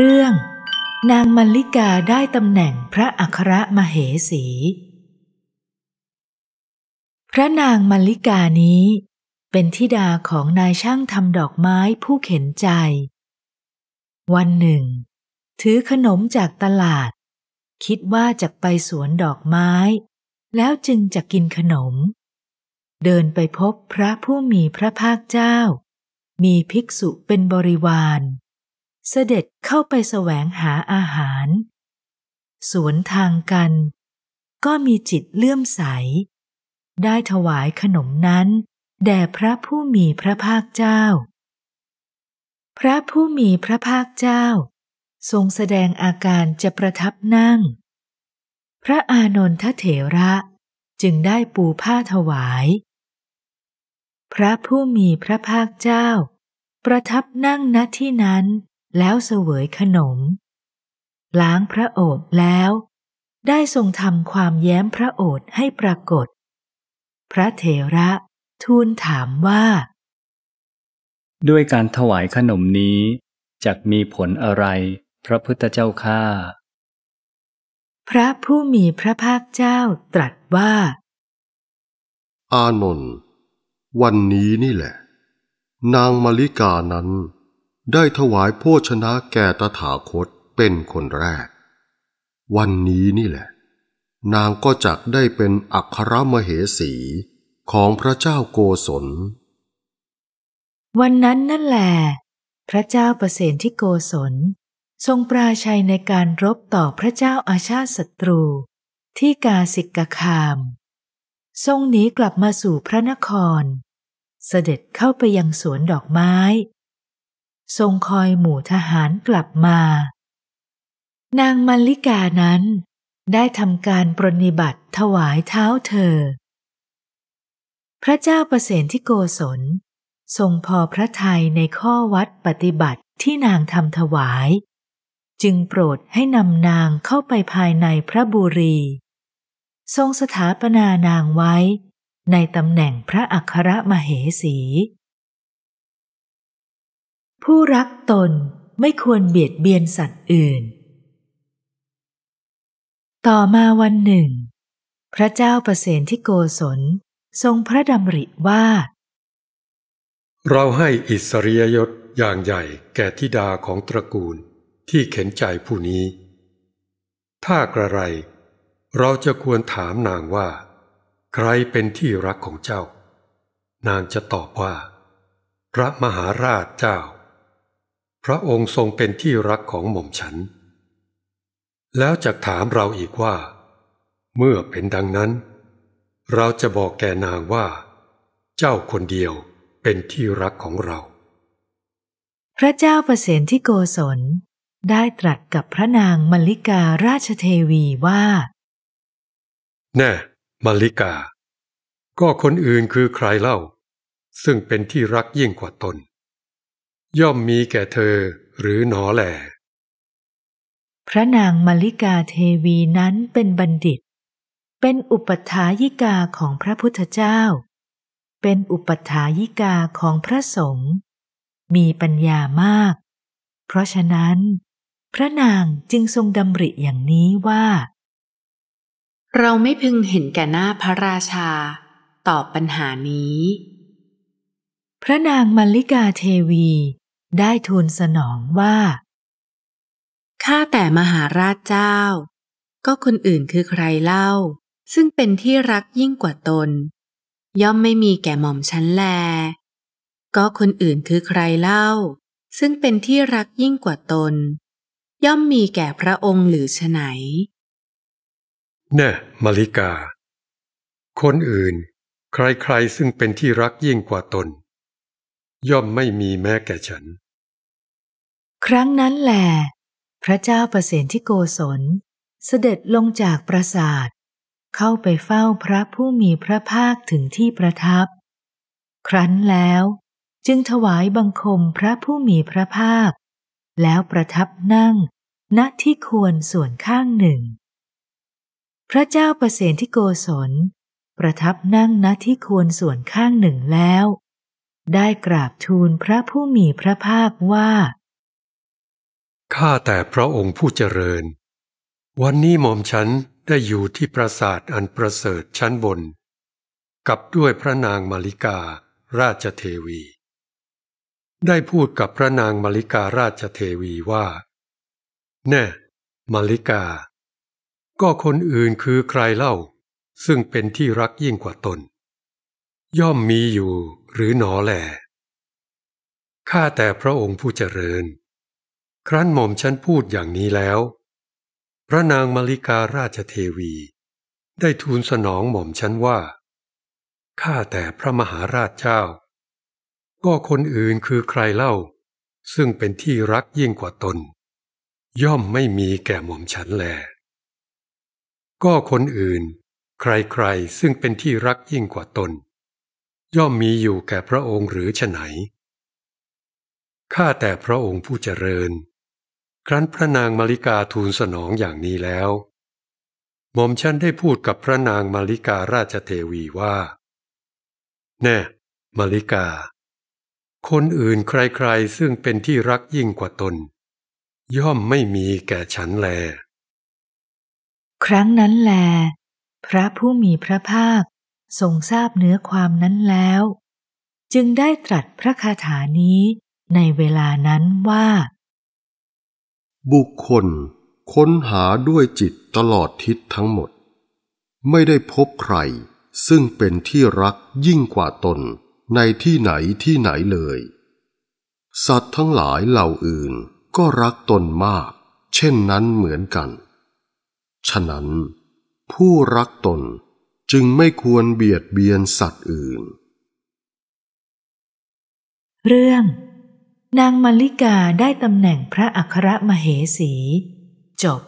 เรื่องนางมัลลิกาได้ตำแหน่งพระอัครมเหสี พระนางมัลลิกานี้เป็นธิดาของนายช่างทำดอกไม้ผู้เข็นใจ วันหนึ่งถือขนมจากตลาด คิดว่าจะไปสวนดอกไม้แล้วจึงจะกินขนม เดินไปพบพระผู้มีพระภาคเจ้า มีภิกษุเป็นบริวารเสด็จเข้าไปแสวงหาอาหาร สวนทางกัน ก็มีจิตเลื่อมใส ได้ถวายขนมนั้นแด่พระผู้มีพระภาคเจ้า พระผู้มีพระภาคเจ้า ทรงแสดงอาการจะประทับนั่ง พระอานนทเถระจึงได้ปูผ้าถวาย พระผู้มีพระภาคเจ้า ประทับนั่งณที่นั้นแล้วเสวยขนม ล้างพระโอษฐ์แล้ว ได้ทรงทำความแย้มพระโอษฐ์ให้ปรากฏ พระเถระทูลถามว่า ด้วยการถวายขนมนี้จะกมีผลอะไรพระพุทธเจ้าข้าพระผู้มีพระภาคเจ้าตรัสว่า อานนท์วันนี้นี่แหละ นางมาริกานั้นได้ถวายโภชนะแก่ตถาคตเป็นคนแรก วันนี้นี่แหละ นางก็จักได้เป็นอัครมเหสีของพระเจ้าโกศล วันนั้นนั่นแหละ พระเจ้าประเสนที่โกศล ทรงปราชัยในการรบต่อพระเจ้าอาชาติศัตรู ที่กาสิกคาม ทรงหนีกลับมาสู่พระนคร เสด็จเข้าไปยังสวนดอกไม้ทรงคอยหมู่ทหารกลับมา นางมัลลิกานั้นได้ทำการปรนิบัติถวายเท้าเธอ พระเจ้าประเสนที่โกศลทรงพอพระทัยในข้อวัดปฏิบัติที่นางทำถวาย จึงโปรดให้นำนางเข้าไปภายในพระบุรี ทรงสถาปนานางไว้ในตำแหน่งพระอัครมเหสีผู้รักตนไม่ควรเบียดเบียนสัตว์อื่น ต่อมาวันหนึ่ง พระเจ้าประเสนที่โกศลทรงพระดำริว่า เราให้อิสริยยศอย่างใหญ่แก่ทิดาของตระกูลที่เข็นใจผู้นี้ ถ้ากระไร เราจะควรถามนางว่า ใครเป็นที่รักของเจ้า นางจะตอบว่า พระมหาราชเจ้าพระองค์ทรงเป็นที่รักของหม่อมฉัน แล้วจะถามเราอีกว่า เมื่อเป็นดังนั้น เราจะบอกแกนางว่า เจ้าคนเดียวเป็นที่รักของเรา พระเจ้าประเสนที่โกศลได้ตรัสกับพระนางมลิการาชเทวีว่า แน่มลิกา ก็คนอื่นคือใครเล่า ซึ่งเป็นที่รักยิ่งกว่าตนย่อมมีแก่เธอหรือหนอแหลพระนางมาริกาเทวีนั้นเป็นบัณฑิต เป็นอุปถายิกาของพระพุทธเจ้า เป็นอุปถายิกาของพระสงฆ์ มีปัญญามาก เพราะฉะนั้น พระนางจึงทรงดำริอย่างนี้ว่า เราไม่พึงเห็นแก่หน้าพระราชาตอบปัญหานี้ พระนางมัลลิกาเทวีได้ทูลสนองว่า ข้าแต่มหาราชเจ้า ก็คนอื่นคือใครเล่า ซึ่งเป็นที่รักยิ่งกว่าตน ย่อมไม่มีแก่หม่อมชั้นแล ก็คนอื่นคือใครเล่า ซึ่งเป็นที่รักยิ่งกว่าตน ย่อมมีแก่พระองค์หรือฉไหนแน่มาริกา คนอื่น ใครๆ ซึ่งเป็นที่รักยิ่งกว่าตน ย่อมไม่มีแม้แก่ฉันครั้งนั้นแหลพระเจ้าประสิทธิโกศลเสด็จลงจากปราสาท เข้าไปเฝ้าพระผู้มีพระภาคถึงที่ประทับ ครั้นแล้ว จึงถวายบังคมพระผู้มีพระภาคแล้วประทับนั่งณที่ควรส่วนข้างหนึ่ง พระเจ้าประสิทธิโกศลประทับนั่งณที่ควรส่วนข้างหนึ่งแล้ว ได้กราบทูลพระผู้มีพระภาคว่าข้าแต่พระองค์ผู้เจริญ วันนี้หม่อมฉันได้อยู่ที่ปราสาทอันประเสริฐชั้นบน กับด้วยพระนางมาริกา ราชเทวี ได้พูดกับพระนางมาริการาชเทวีว่า แน่ มาริกา ก็คนอื่นคือใครเล่า ซึ่งเป็นที่รักยิ่งกว่าตน ย่อมมีอยู่หรือหนอแหลข้าแต่พระองค์ผู้เจริญครั้นหม่อมฉันพูดอย่างนี้แล้ว พระนางมาริการาชเทวี ได้ทูลสนองหม่อมฉันว่าข้าแต่พระมหาราชเจ้า ก็คนอื่นคือใครเล่า ซึ่งเป็นที่รักยิ่งกว่าตน ย่อมไม่มีแก่หม่อมฉันแล ก็คนอื่นใครๆซึ่งเป็นที่รักยิ่งกว่าตน ย่อมมีอยู่แก่พระองค์หรือฉไหนข้าแต่พระองค์ผู้เจริญครั้นพระนางมาริกาทูลสนองอย่างนี้แล้วหม่อมฉันได้พูดกับพระนางมาริการาชเทวีว่า แน่มาริกา คนอื่นใครๆซึ่งเป็นที่รักยิ่งกว่าตน ย่อมไม่มีแก่ฉันแล ครั้งนั้นแล พระผู้มีพระภาคทรงทราบเนื้อความนั้นแล้ว จึงได้ตรัสพระคาถานี้ในเวลานั้นว่าบุคคลค้นหาด้วยจิตตลอดทิศทั้งหมด ไม่ได้พบใครซึ่งเป็นที่รักยิ่งกว่าตนในที่ไหนที่ไหนเลย สัตว์ทั้งหลายเหล่าอื่นก็รักตนมากเช่นนั้นเหมือนกัน ฉะนั้นผู้รักตนจึงไม่ควรเบียดเบียนสัตว์อื่น เรื่องนางมารลิกาได้ตำแหน่งพระอัครมเหสี จบ